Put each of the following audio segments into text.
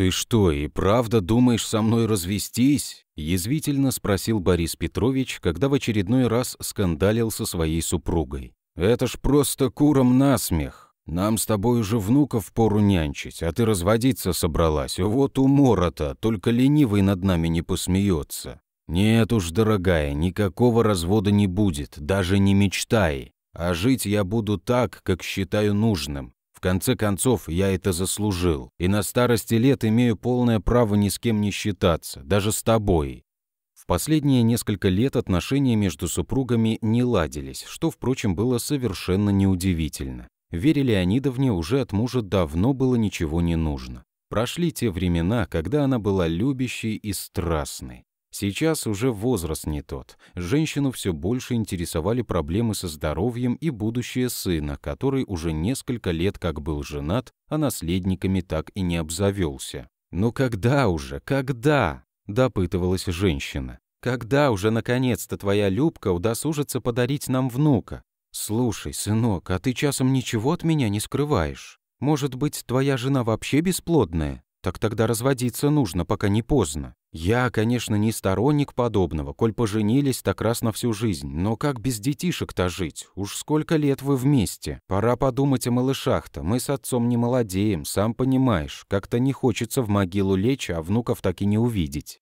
«Ты что, и правда думаешь со мной развестись?» – язвительно спросил Борис Петрович, когда в очередной раз скандалил со своей супругой. «Это ж просто куром насмех. Нам с тобой уже внуков пору нянчить, а ты разводиться собралась. Вот умора-то, только ленивый над нами не посмеется. Нет уж, дорогая, никакого развода не будет, даже не мечтай. А жить я буду так, как считаю нужным. В конце концов, я это заслужил, и на старости лет имею полное право ни с кем не считаться, даже с тобой. В последние несколько лет отношения между супругами не ладились, что, впрочем, было совершенно неудивительно. Вере Леонидовне уже от мужа давно было ничего не нужно. Прошли те времена, когда она была любящей и страстной. Сейчас уже возраст не тот. Женщину все больше интересовали проблемы со здоровьем и будущее сына, который уже несколько лет как был женат, а наследниками так и не обзавелся. «Ну когда уже? Когда?» – допытывалась женщина. «Когда уже наконец-то твоя Любка удосужится подарить нам внука? Слушай, сынок, а ты часом ничего от меня не скрываешь? Может быть, твоя жена вообще бесплодная? Так тогда разводиться нужно, пока не поздно». Я, конечно, не сторонник подобного, коль поженились так раз на всю жизнь, но как без детишек-то жить? Уж сколько лет вы вместе? Пора подумать о малышах-то, мы с отцом не молодеем, сам понимаешь, как-то не хочется в могилу лечь, а внуков так и не увидеть.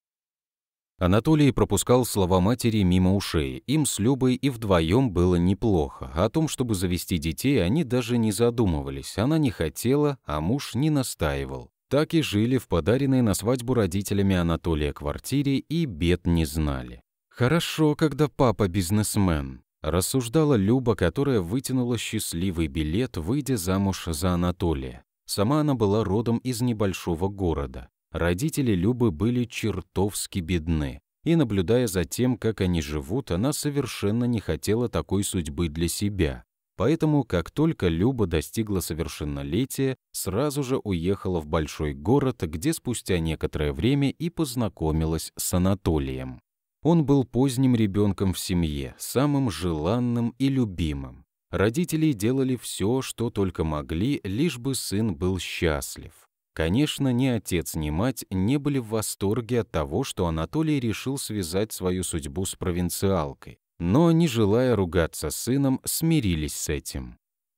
Анатолий пропускал слова матери мимо ушей. Им с Любой и вдвоем было неплохо. О том, чтобы завести детей, они даже не задумывались. Она не хотела, а муж не настаивал. Так и жили в подаренной на свадьбу родителями Анатолия квартире и бед не знали. «Хорошо, когда папа бизнесмен», — рассуждала Люба, которая вытянула счастливый билет, выйдя замуж за Анатолия. Сама она была родом из небольшого города. Родители Любы были чертовски бедны. И, наблюдая за тем, как они живут, она совершенно не хотела такой судьбы для себя. Поэтому, как только Люба достигла совершеннолетия, сразу же уехала в большой город, где спустя некоторое время и познакомилась с Анатолием. Он был поздним ребенком в семье, самым желанным и любимым. Родители делали все, что только могли, лишь бы сын был счастлив. Конечно, ни отец, ни мать не были в восторге от того, что Анатолий решил связать свою судьбу с провинциалкой но, не желая ругаться с сыном, смирились с этим.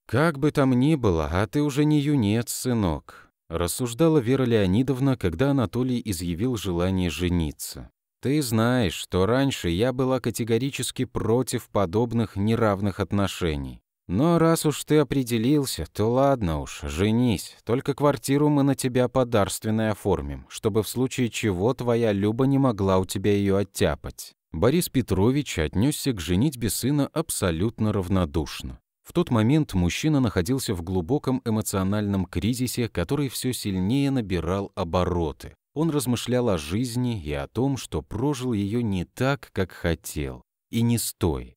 «Как бы там ни было, а ты уже не юнец, сынок», — рассуждала Вера Леонидовна, когда Анатолий изъявил желание жениться. «Ты знаешь, что раньше я была категорически против подобных неравных отношений. Но раз уж ты определился, то ладно уж, женись. Только квартиру мы на тебя подарственной оформим, чтобы в случае чего твоя Люба не могла у тебя ее оттяпать. Борис Петрович отнесся к женитьбе сына абсолютно равнодушно. В тот момент мужчина находился в глубоком эмоциональном кризисе, который все сильнее набирал обороты. Он размышлял о жизни и о том, что прожил ее не так, как хотел, и не стой.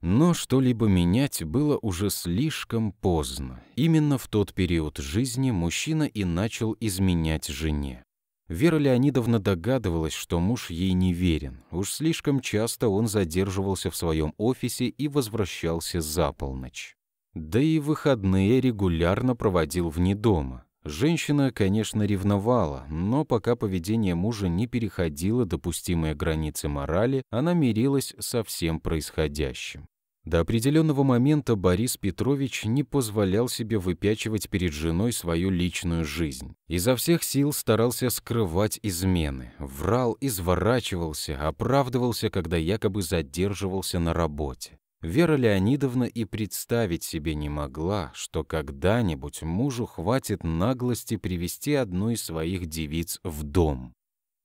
Но что-либо менять было уже слишком поздно. Именно в тот период жизни мужчина и начал изменять жене. Вера Леонидовна догадывалась, что муж ей не верен. Уж слишком часто он задерживался в своем офисе и возвращался за полночь. Да и выходные регулярно проводил вне дома. Женщина, конечно, ревновала, но пока поведение мужа не переходило допустимые границы морали, она мирилась со всем происходящим. До определенного момента Борис Петрович не позволял себе выпячивать перед женой свою личную жизнь. Изо всех сил старался скрывать измены, врал, изворачивался, оправдывался, когда якобы задерживался на работе. Вера Леонидовна и представить себе не могла, что когда-нибудь мужу хватит наглости привести одну из своих девиц в дом.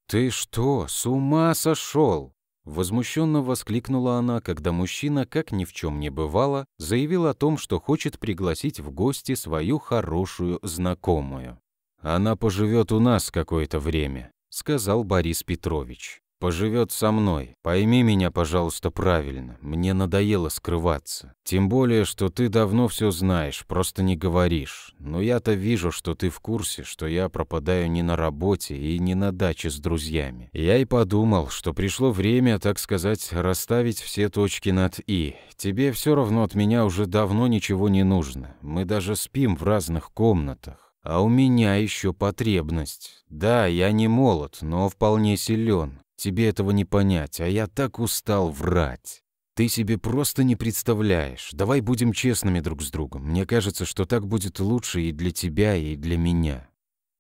«Ты что, с ума сошел?» Возмущенно воскликнула она, когда мужчина, как ни в чем не бывало, заявил о том, что хочет пригласить в гости свою хорошую знакомую. «Она поживет у нас какое-то время», — сказал Борис Петрович поживет со мной. Пойми меня, пожалуйста, правильно. Мне надоело скрываться. Тем более, что ты давно все знаешь, просто не говоришь. Но я-то вижу, что ты в курсе, что я пропадаю не на работе и не на даче с друзьями. Я и подумал, что пришло время, так сказать, расставить все точки над «и». Тебе все равно от меня уже давно ничего не нужно. Мы даже спим в разных комнатах. А у меня еще потребность. Да, я не молод, но вполне силен. Тебе этого не понять, а я так устал врать. Ты себе просто не представляешь. Давай будем честными друг с другом. Мне кажется, что так будет лучше и для тебя, и для меня».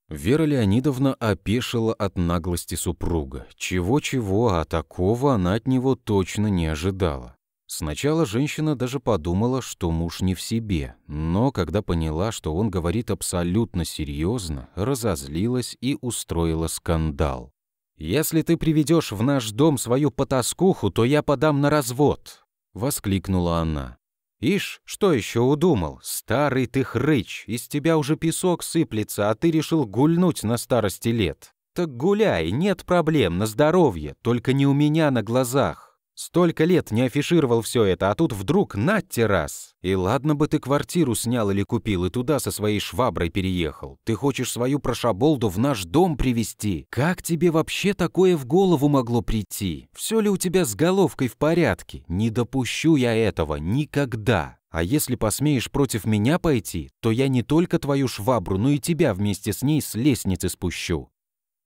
Вера Леонидовна опешила от наглости супруга. Чего-чего, а такого она от него точно не ожидала. Сначала женщина даже подумала, что муж не в себе, но когда поняла, что он говорит абсолютно серьезно, разозлилась и устроила скандал. «Если ты приведешь в наш дом свою потаскуху, то я подам на развод», — воскликнула она. «Ишь, что еще удумал? Старый ты хрыч, из тебя уже песок сыплется, а ты решил гульнуть на старости лет. Так гуляй, нет проблем, на здоровье, только не у меня на глазах». Столько лет не афишировал все это, а тут вдруг на террас. И ладно бы ты квартиру снял или купил, и туда со своей шваброй переехал. Ты хочешь свою прошаболду в наш дом привезти? Как тебе вообще такое в голову могло прийти? Все ли у тебя с головкой в порядке? Не допущу я этого никогда. А если посмеешь против меня пойти, то я не только твою швабру, но и тебя вместе с ней с лестницы спущу.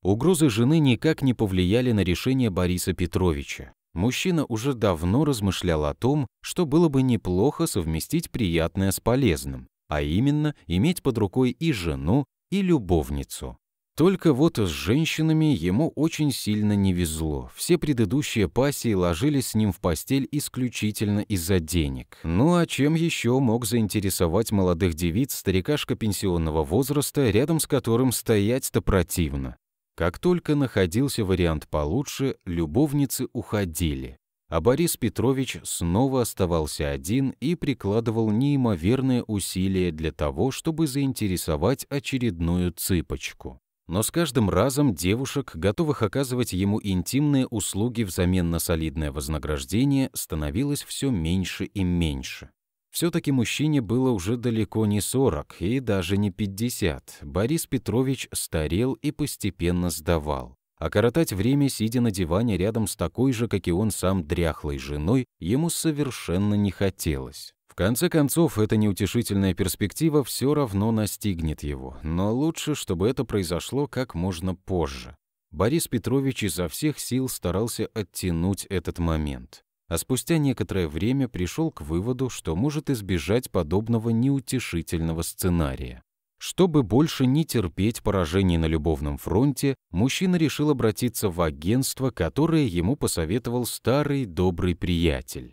Угрозы жены никак не повлияли на решение Бориса Петровича мужчина уже давно размышлял о том, что было бы неплохо совместить приятное с полезным, а именно иметь под рукой и жену, и любовницу. Только вот с женщинами ему очень сильно не везло. Все предыдущие пассии ложились с ним в постель исключительно из-за денег. Ну а чем еще мог заинтересовать молодых девиц старикашка пенсионного возраста, рядом с которым стоять-то противно? Как только находился вариант получше, любовницы уходили, а Борис Петрович снова оставался один и прикладывал неимоверные усилия для того, чтобы заинтересовать очередную цыпочку. Но с каждым разом девушек, готовых оказывать ему интимные услуги взамен на солидное вознаграждение, становилось все меньше и меньше. Все-таки мужчине было уже далеко не 40 и даже не 50. Борис Петрович старел и постепенно сдавал. А коротать время, сидя на диване рядом с такой же, как и он сам, дряхлой женой, ему совершенно не хотелось. В конце концов, эта неутешительная перспектива все равно настигнет его, но лучше, чтобы это произошло как можно позже. Борис Петрович изо всех сил старался оттянуть этот момент а спустя некоторое время пришел к выводу, что может избежать подобного неутешительного сценария. Чтобы больше не терпеть поражений на любовном фронте, мужчина решил обратиться в агентство, которое ему посоветовал старый добрый приятель.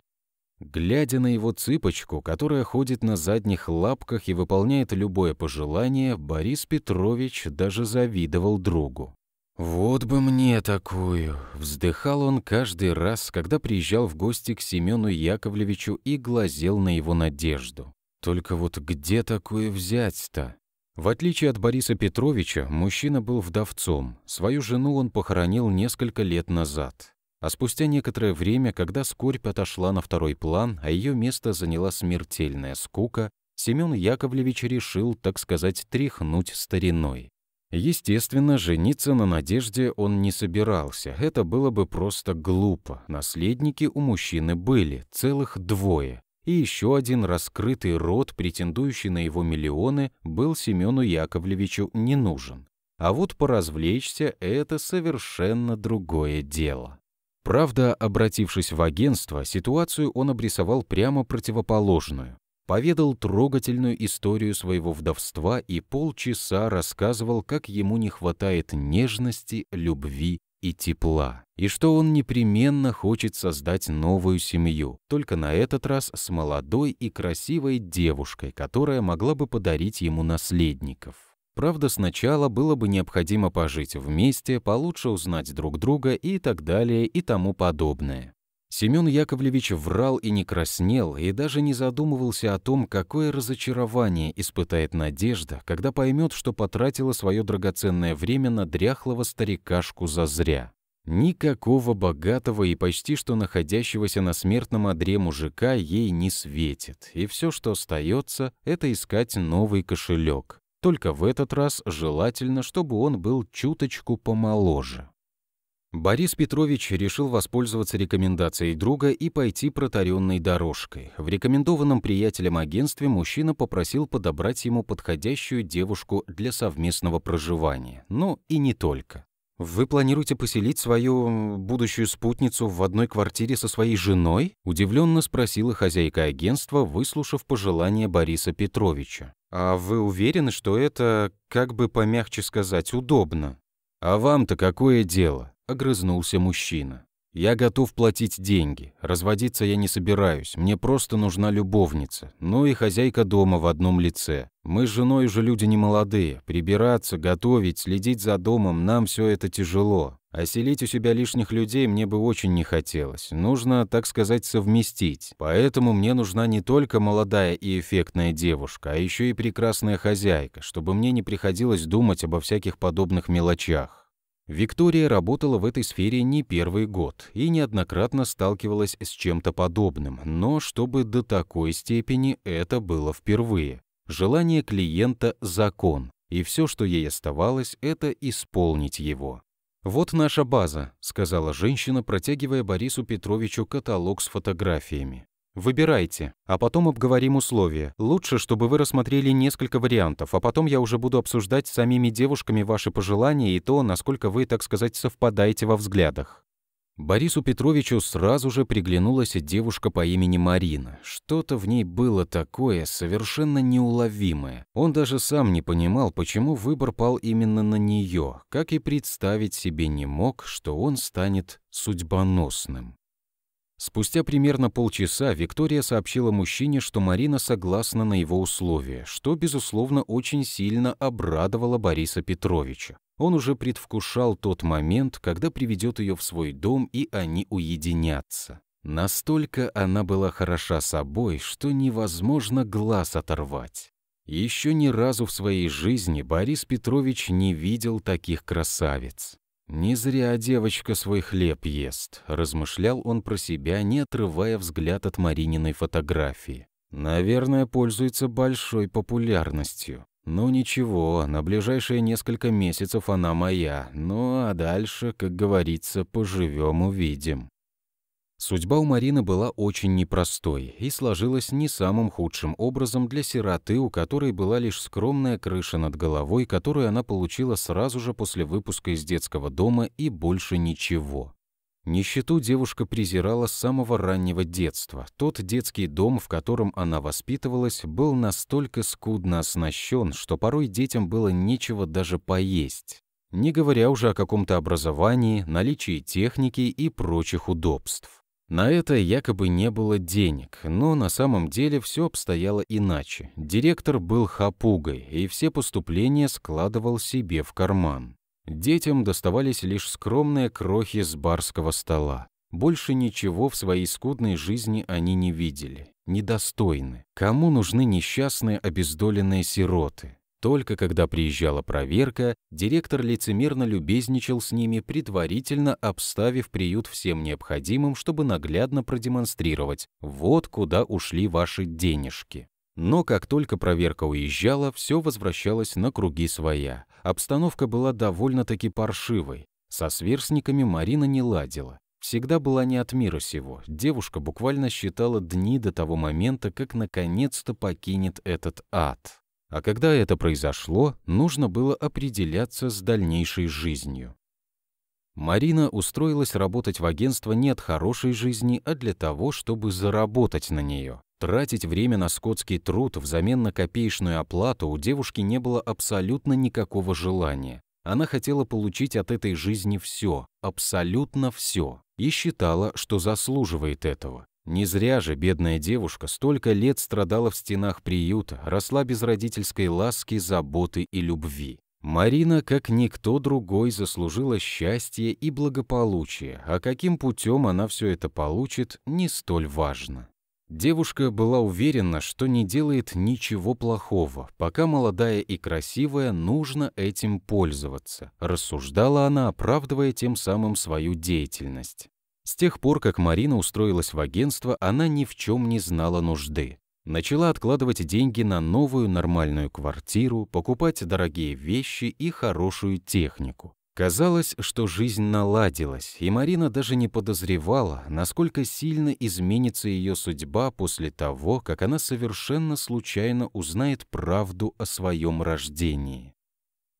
Глядя на его цыпочку, которая ходит на задних лапках и выполняет любое пожелание, Борис Петрович даже завидовал другу. «Вот бы мне такую!» — вздыхал он каждый раз, когда приезжал в гости к Семену Яковлевичу и глазел на его надежду. «Только вот где такое взять-то?» В отличие от Бориса Петровича, мужчина был вдовцом. Свою жену он похоронил несколько лет назад. А спустя некоторое время, когда скорбь отошла на второй план, а ее место заняла смертельная скука, Семен Яковлевич решил, так сказать, тряхнуть стариной. Естественно, жениться на Надежде он не собирался. Это было бы просто глупо. Наследники у мужчины были, целых двое. И еще один раскрытый род, претендующий на его миллионы, был Семену Яковлевичу не нужен. А вот поразвлечься – это совершенно другое дело. Правда, обратившись в агентство, ситуацию он обрисовал прямо противоположную поведал трогательную историю своего вдовства и полчаса рассказывал, как ему не хватает нежности, любви и тепла, и что он непременно хочет создать новую семью, только на этот раз с молодой и красивой девушкой, которая могла бы подарить ему наследников. Правда, сначала было бы необходимо пожить вместе, получше узнать друг друга и так далее и тому подобное. Семен Яковлевич врал и не краснел, и даже не задумывался о том, какое разочарование испытает Надежда, когда поймет, что потратила свое драгоценное время на дряхлого старикашку зазря. Никакого богатого и почти что находящегося на смертном одре мужика ей не светит, и все, что остается, это искать новый кошелек. Только в этот раз желательно, чтобы он был чуточку помоложе. Борис Петрович решил воспользоваться рекомендацией друга и пойти протаренной дорожкой. В рекомендованном приятелем агентстве мужчина попросил подобрать ему подходящую девушку для совместного проживания. Но ну, и не только. «Вы планируете поселить свою будущую спутницу в одной квартире со своей женой?» – удивленно спросила хозяйка агентства, выслушав пожелания Бориса Петровича. «А вы уверены, что это, как бы помягче сказать, удобно?» «А вам-то какое дело?» Огрызнулся мужчина. «Я готов платить деньги. Разводиться я не собираюсь. Мне просто нужна любовница. Ну и хозяйка дома в одном лице. Мы с женой уже люди не молодые. Прибираться, готовить, следить за домом, нам все это тяжело. А селить у себя лишних людей мне бы очень не хотелось. Нужно, так сказать, совместить. Поэтому мне нужна не только молодая и эффектная девушка, а еще и прекрасная хозяйка, чтобы мне не приходилось думать обо всяких подобных мелочах. Виктория работала в этой сфере не первый год и неоднократно сталкивалась с чем-то подобным, но чтобы до такой степени это было впервые. Желание клиента – закон, и все, что ей оставалось, это исполнить его. «Вот наша база», — сказала женщина, протягивая Борису Петровичу каталог с фотографиями. Выбирайте, а потом обговорим условия. Лучше, чтобы вы рассмотрели несколько вариантов, а потом я уже буду обсуждать с самими девушками ваши пожелания и то, насколько вы, так сказать, совпадаете во взглядах. Борису Петровичу сразу же приглянулась девушка по имени Марина. Что-то в ней было такое, совершенно неуловимое. Он даже сам не понимал, почему выбор пал именно на нее, как и представить себе не мог, что он станет судьбоносным. Спустя примерно полчаса Виктория сообщила мужчине, что Марина согласна на его условия, что, безусловно, очень сильно обрадовало Бориса Петровича. Он уже предвкушал тот момент, когда приведет ее в свой дом, и они уединятся. Настолько она была хороша собой, что невозможно глаз оторвать. Еще ни разу в своей жизни Борис Петрович не видел таких красавиц. «Не зря девочка свой хлеб ест», — размышлял он про себя, не отрывая взгляд от Марининой фотографии. «Наверное, пользуется большой популярностью. Ну ничего, на ближайшие несколько месяцев она моя. Ну а дальше, как говорится, поживем увидим». Судьба у Марины была очень непростой и сложилась не самым худшим образом для сироты, у которой была лишь скромная крыша над головой, которую она получила сразу же после выпуска из детского дома и больше ничего. Нищету девушка презирала с самого раннего детства. Тот детский дом, в котором она воспитывалась, был настолько скудно оснащен, что порой детям было нечего даже поесть. Не говоря уже о каком-то образовании, наличии техники и прочих удобств. На это якобы не было денег, но на самом деле все обстояло иначе. Директор был хапугой, и все поступления складывал себе в карман. Детям доставались лишь скромные крохи с барского стола. Больше ничего в своей скудной жизни они не видели, недостойны. Кому нужны несчастные обездоленные сироты? Только когда приезжала проверка, директор лицемерно любезничал с ними, предварительно обставив приют всем необходимым, чтобы наглядно продемонстрировать «вот куда ушли ваши денежки». Но как только проверка уезжала, все возвращалось на круги своя. Обстановка была довольно-таки паршивой. Со сверстниками Марина не ладила. Всегда была не от мира сего. Девушка буквально считала дни до того момента, как наконец-то покинет этот ад. А когда это произошло, нужно было определяться с дальнейшей жизнью. Марина устроилась работать в агентство не от хорошей жизни, а для того, чтобы заработать на нее. Тратить время на скотский труд взамен на копеечную оплату у девушки не было абсолютно никакого желания. Она хотела получить от этой жизни все, абсолютно все, и считала, что заслуживает этого. Не зря же бедная девушка столько лет страдала в стенах приюта, росла без родительской ласки, заботы и любви. Марина, как никто другой, заслужила счастье и благополучие, а каким путем она все это получит, не столь важно. Девушка была уверена, что не делает ничего плохого, пока молодая и красивая, нужно этим пользоваться. Рассуждала она, оправдывая тем самым свою деятельность. С тех пор, как Марина устроилась в агентство, она ни в чем не знала нужды. Начала откладывать деньги на новую нормальную квартиру, покупать дорогие вещи и хорошую технику. Казалось, что жизнь наладилась, и Марина даже не подозревала, насколько сильно изменится ее судьба после того, как она совершенно случайно узнает правду о своем рождении.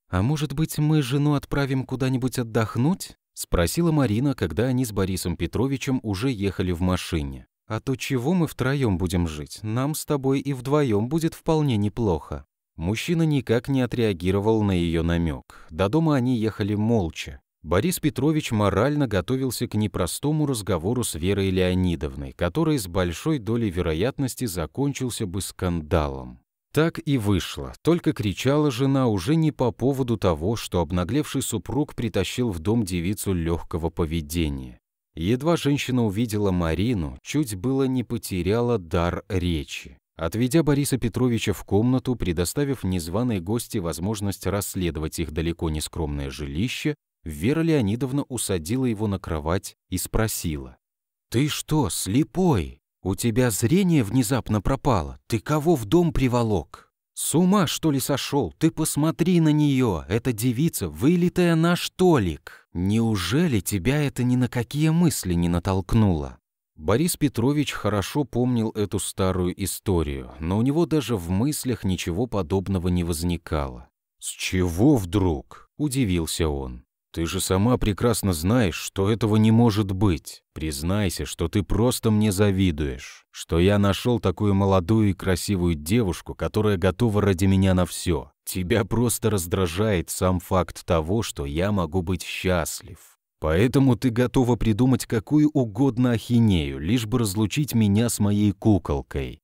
«А может быть, мы жену отправим куда-нибудь отдохнуть?» Спросила Марина, когда они с Борисом Петровичем уже ехали в машине. «А то чего мы втроем будем жить? Нам с тобой и вдвоем будет вполне неплохо». Мужчина никак не отреагировал на ее намек. До дома они ехали молча. Борис Петрович морально готовился к непростому разговору с Верой Леонидовной, который с большой долей вероятности закончился бы скандалом. Так и вышло, только кричала жена уже не по поводу того, что обнаглевший супруг притащил в дом девицу легкого поведения. Едва женщина увидела Марину, чуть было не потеряла дар речи. Отведя Бориса Петровича в комнату, предоставив незваной гости возможность расследовать их далеко не скромное жилище, Вера Леонидовна усадила его на кровать и спросила. «Ты что, слепой?» «У тебя зрение внезапно пропало. Ты кого в дом приволок? С ума, что ли, сошел? Ты посмотри на нее. Эта девица, вылитая наш Толик. Неужели тебя это ни на какие мысли не натолкнуло?» Борис Петрович хорошо помнил эту старую историю, но у него даже в мыслях ничего подобного не возникало. «С чего вдруг?» – удивился он. Ты же сама прекрасно знаешь, что этого не может быть. Признайся, что ты просто мне завидуешь, что я нашел такую молодую и красивую девушку, которая готова ради меня на все. Тебя просто раздражает сам факт того, что я могу быть счастлив. Поэтому ты готова придумать какую угодно ахинею, лишь бы разлучить меня с моей куколкой.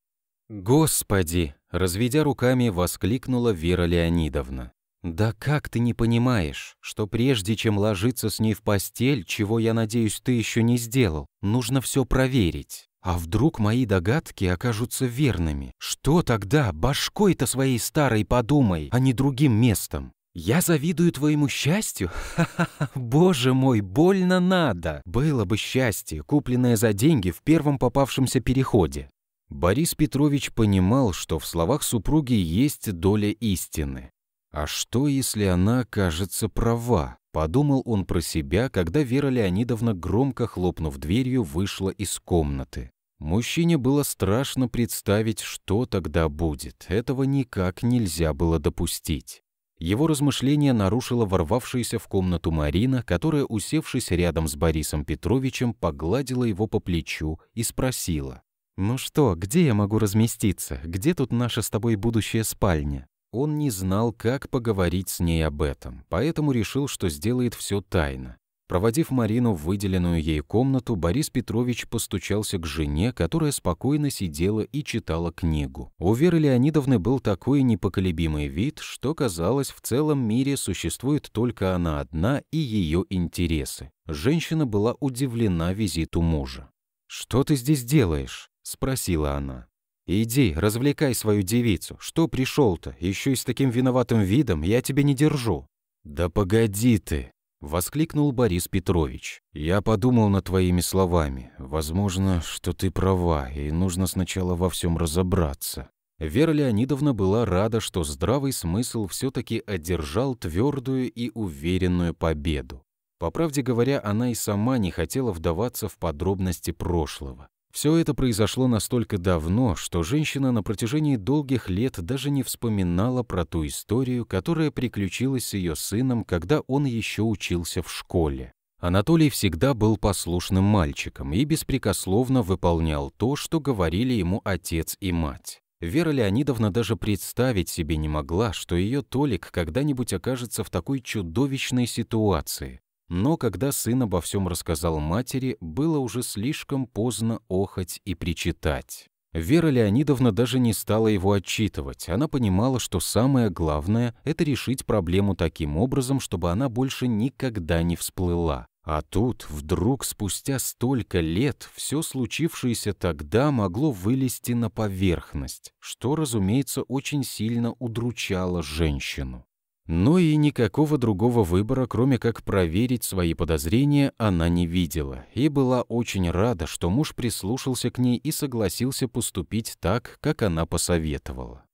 Господи, разведя руками, воскликнула Вера Леонидовна. «Да как ты не понимаешь, что прежде чем ложиться с ней в постель, чего, я надеюсь, ты еще не сделал, нужно все проверить. А вдруг мои догадки окажутся верными? Что тогда? Башкой-то своей старой подумай, а не другим местом. Я завидую твоему счастью? Ха-ха-ха, боже мой, больно надо. Было бы счастье, купленное за деньги в первом попавшемся переходе. Борис Петрович понимал, что в словах супруги есть доля истины. А что, если она окажется права? Подумал он про себя, когда Вера Леонидовна, громко хлопнув дверью, вышла из комнаты. Мужчине было страшно представить, что тогда будет. Этого никак нельзя было допустить. Его размышления нарушила ворвавшаяся в комнату Марина, которая, усевшись рядом с Борисом Петровичем, погладила его по плечу и спросила. «Ну что, где я могу разместиться? Где тут наша с тобой будущая спальня?» Он не знал, как поговорить с ней об этом, поэтому решил, что сделает все тайно. Проводив Марину в выделенную ей комнату, Борис Петрович постучался к жене, которая спокойно сидела и читала книгу. У Веры Леонидовны был такой непоколебимый вид, что, казалось, в целом мире существует только она одна и ее интересы. Женщина была удивлена визиту мужа. «Что ты здесь делаешь?» — спросила она. «Иди, развлекай свою девицу. Что пришел-то? Еще и с таким виноватым видом я тебя не держу». «Да погоди ты!» — воскликнул Борис Петрович. «Я подумал над твоими словами. Возможно, что ты права, и нужно сначала во всем разобраться». Вера Леонидовна была рада, что здравый смысл все таки одержал твердую и уверенную победу. По правде говоря, она и сама не хотела вдаваться в подробности прошлого. Все это произошло настолько давно, что женщина на протяжении долгих лет даже не вспоминала про ту историю, которая приключилась с ее сыном, когда он еще учился в школе. Анатолий всегда был послушным мальчиком и беспрекословно выполнял то, что говорили ему отец и мать. Вера Леонидовна даже представить себе не могла, что ее Толик когда-нибудь окажется в такой чудовищной ситуации, но когда сын обо всем рассказал матери, было уже слишком поздно охоть и причитать. Вера Леонидовна даже не стала его отчитывать. Она понимала, что самое главное — это решить проблему таким образом, чтобы она больше никогда не всплыла. А тут, вдруг, спустя столько лет, все случившееся тогда могло вылезти на поверхность, что, разумеется, очень сильно удручало женщину. Но и никакого другого выбора, кроме как проверить свои подозрения, она не видела и была очень рада, что муж прислушался к ней и согласился поступить так, как она посоветовала.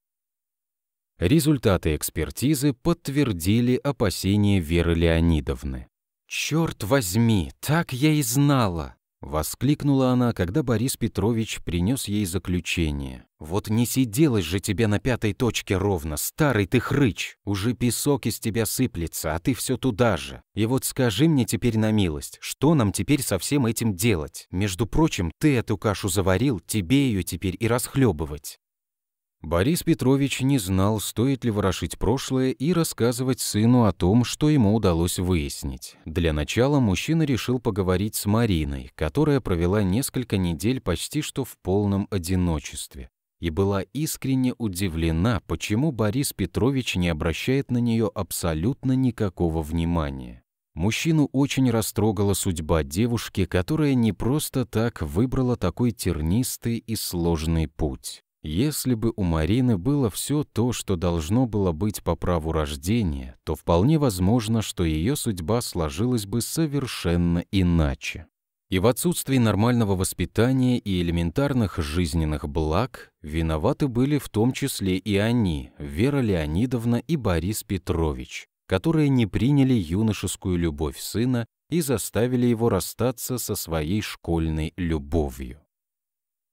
Результаты экспертизы подтвердили опасения Веры Леонидовны. «Черт возьми, так я и знала!» Воскликнула она, когда Борис Петрович принес ей заключение. «Вот не сиделась же тебе на пятой точке ровно, старый ты хрыч! Уже песок из тебя сыплется, а ты все туда же. И вот скажи мне теперь на милость, что нам теперь со всем этим делать? Между прочим, ты эту кашу заварил, тебе ее теперь и расхлебывать. Борис Петрович не знал, стоит ли ворошить прошлое и рассказывать сыну о том, что ему удалось выяснить. Для начала мужчина решил поговорить с Мариной, которая провела несколько недель почти что в полном одиночестве, и была искренне удивлена, почему Борис Петрович не обращает на нее абсолютно никакого внимания. Мужчину очень растрогала судьба девушки, которая не просто так выбрала такой тернистый и сложный путь. Если бы у Марины было все то, что должно было быть по праву рождения, то вполне возможно, что ее судьба сложилась бы совершенно иначе. И в отсутствии нормального воспитания и элементарных жизненных благ виноваты были в том числе и они, Вера Леонидовна и Борис Петрович, которые не приняли юношескую любовь сына и заставили его расстаться со своей школьной любовью.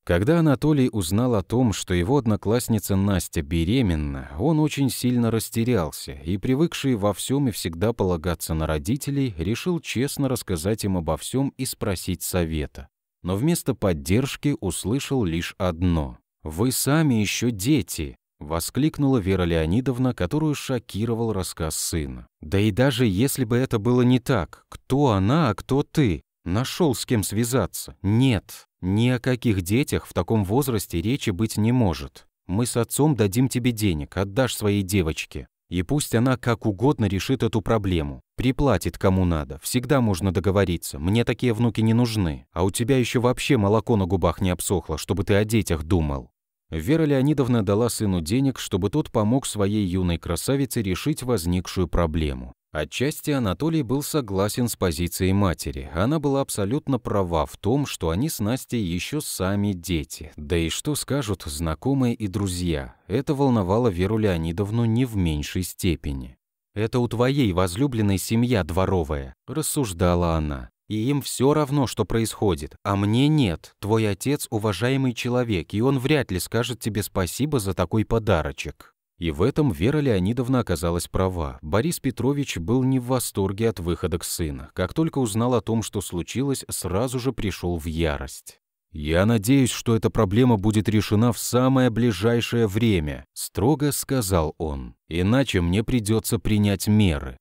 Когда Анатолий узнал о том, что его одноклассница Настя беременна, он очень сильно растерялся и, привыкший во всем и всегда полагаться на родителей, решил честно рассказать им обо всем и спросить совета. Но вместо поддержки услышал лишь одно. «Вы сами еще дети!» — воскликнула Вера Леонидовна, которую шокировал рассказ сына. «Да и даже если бы это было не так, кто она, а кто ты? Нашел с кем связаться? Нет!» Ни о каких детях в таком возрасте речи быть не может. Мы с отцом дадим тебе денег, отдашь своей девочке. И пусть она как угодно решит эту проблему. Приплатит кому надо, всегда можно договориться, мне такие внуки не нужны. А у тебя еще вообще молоко на губах не обсохло, чтобы ты о детях думал. Вера Леонидовна дала сыну денег, чтобы тот помог своей юной красавице решить возникшую проблему. Отчасти Анатолий был согласен с позицией матери. Она была абсолютно права в том, что они с Настей еще сами дети. Да и что скажут знакомые и друзья. Это волновало Веру Леонидовну не в меньшей степени. «Это у твоей возлюбленной семья дворовая», – рассуждала она и им все равно, что происходит. А мне нет. Твой отец – уважаемый человек, и он вряд ли скажет тебе спасибо за такой подарочек». И в этом Вера Леонидовна оказалась права. Борис Петрович был не в восторге от выходок сына. Как только узнал о том, что случилось, сразу же пришел в ярость. «Я надеюсь, что эта проблема будет решена в самое ближайшее время», – строго сказал он. «Иначе мне придется принять меры.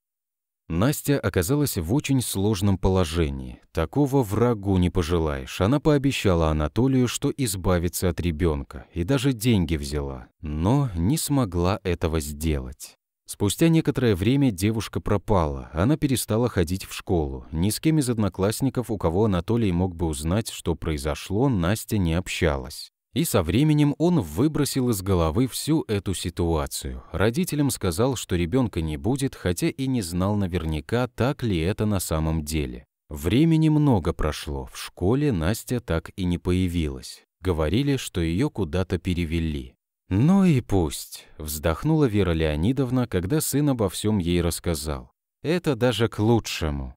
Настя оказалась в очень сложном положении. Такого врагу не пожелаешь. Она пообещала Анатолию, что избавится от ребенка, и даже деньги взяла, но не смогла этого сделать. Спустя некоторое время девушка пропала, она перестала ходить в школу. Ни с кем из одноклассников, у кого Анатолий мог бы узнать, что произошло, Настя не общалась. И со временем он выбросил из головы всю эту ситуацию. Родителям сказал, что ребенка не будет, хотя и не знал наверняка, так ли это на самом деле. Времени много прошло, в школе Настя так и не появилась. Говорили, что ее куда-то перевели. «Ну и пусть», — вздохнула Вера Леонидовна, когда сын обо всем ей рассказал. «Это даже к лучшему.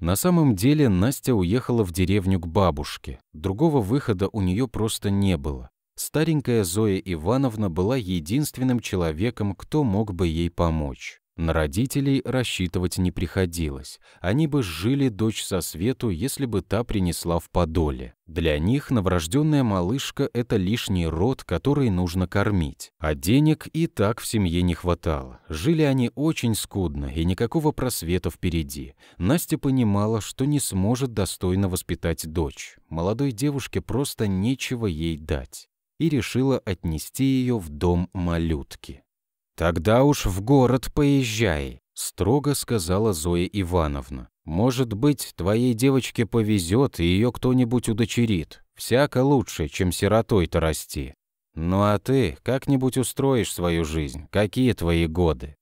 На самом деле Настя уехала в деревню к бабушке. Другого выхода у нее просто не было. Старенькая Зоя Ивановна была единственным человеком, кто мог бы ей помочь. На родителей рассчитывать не приходилось. Они бы сжили дочь со свету, если бы та принесла в подоле. Для них новорожденная малышка — это лишний род, который нужно кормить. А денег и так в семье не хватало. Жили они очень скудно, и никакого просвета впереди. Настя понимала, что не сможет достойно воспитать дочь. Молодой девушке просто нечего ей дать. И решила отнести ее в дом малютки. «Тогда уж в город поезжай», — строго сказала Зоя Ивановна. «Может быть, твоей девочке повезет, и ее кто-нибудь удочерит. Всяко лучше, чем сиротой-то расти. Ну а ты как-нибудь устроишь свою жизнь, какие твои годы?»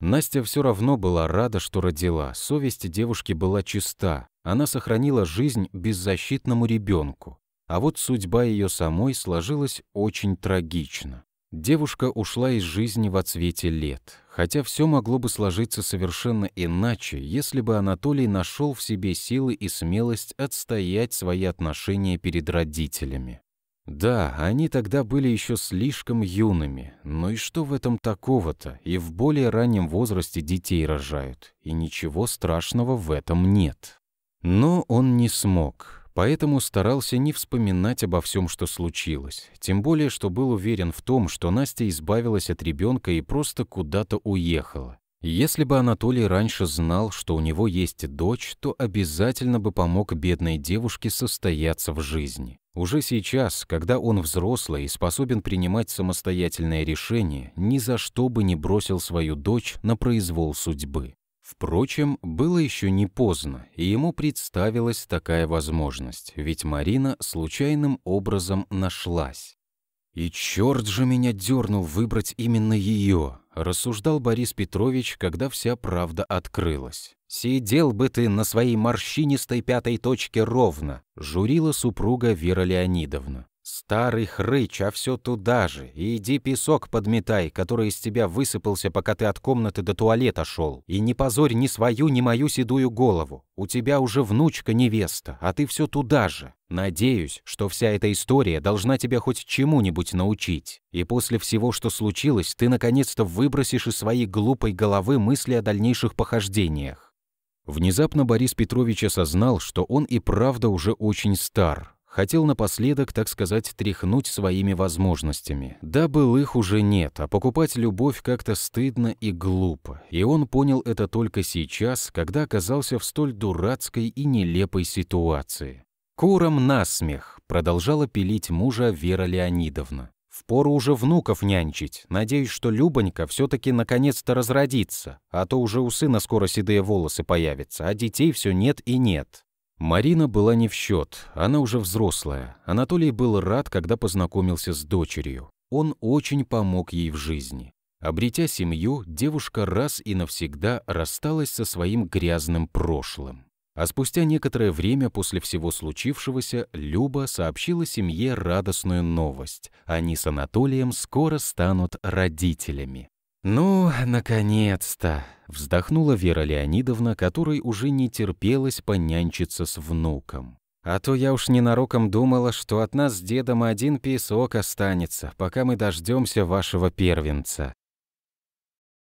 Настя все равно была рада, что родила. Совесть девушки была чиста. Она сохранила жизнь беззащитному ребенку. А вот судьба ее самой сложилась очень трагично. Девушка ушла из жизни в цвете лет, хотя все могло бы сложиться совершенно иначе, если бы Анатолий нашел в себе силы и смелость отстоять свои отношения перед родителями. Да, они тогда были еще слишком юными, но и что в этом такого-то? И в более раннем возрасте детей рожают, и ничего страшного в этом нет. Но он не смог, поэтому старался не вспоминать обо всем, что случилось, тем более, что был уверен в том, что Настя избавилась от ребенка и просто куда-то уехала. Если бы Анатолий раньше знал, что у него есть дочь, то обязательно бы помог бедной девушке состояться в жизни. Уже сейчас, когда он взрослый и способен принимать самостоятельное решение, ни за что бы не бросил свою дочь на произвол судьбы. Впрочем, было еще не поздно, и ему представилась такая возможность, ведь Марина случайным образом нашлась. «И черт же меня дернул выбрать именно ее!» — рассуждал Борис Петрович, когда вся правда открылась. «Сидел бы ты на своей морщинистой пятой точке ровно!» — журила супруга Вера Леонидовна. «Старый хрыч, а все туда же. иди песок подметай, который из тебя высыпался, пока ты от комнаты до туалета шел. И не позорь ни свою, ни мою седую голову. У тебя уже внучка-невеста, а ты все туда же. Надеюсь, что вся эта история должна тебя хоть чему-нибудь научить. И после всего, что случилось, ты наконец-то выбросишь из своей глупой головы мысли о дальнейших похождениях». Внезапно Борис Петрович осознал, что он и правда уже очень стар, Хотел напоследок, так сказать, тряхнуть своими возможностями. Да, был их уже нет, а покупать любовь как-то стыдно и глупо. И он понял это только сейчас, когда оказался в столь дурацкой и нелепой ситуации. «Куром насмех!» — продолжала пилить мужа Вера Леонидовна. Впору уже внуков нянчить. Надеюсь, что Любонька все-таки наконец-то разродится, а то уже у сына скоро седые волосы появятся, а детей все нет и нет. Марина была не в счет, она уже взрослая. Анатолий был рад, когда познакомился с дочерью. Он очень помог ей в жизни. Обретя семью, девушка раз и навсегда рассталась со своим грязным прошлым. А спустя некоторое время после всего случившегося Люба сообщила семье радостную новость. Они с Анатолием скоро станут родителями. «Ну, наконец-то!» — вздохнула Вера Леонидовна, которой уже не терпелось понянчиться с внуком. «А то я уж ненароком думала, что от нас с дедом один песок останется, пока мы дождемся вашего первенца.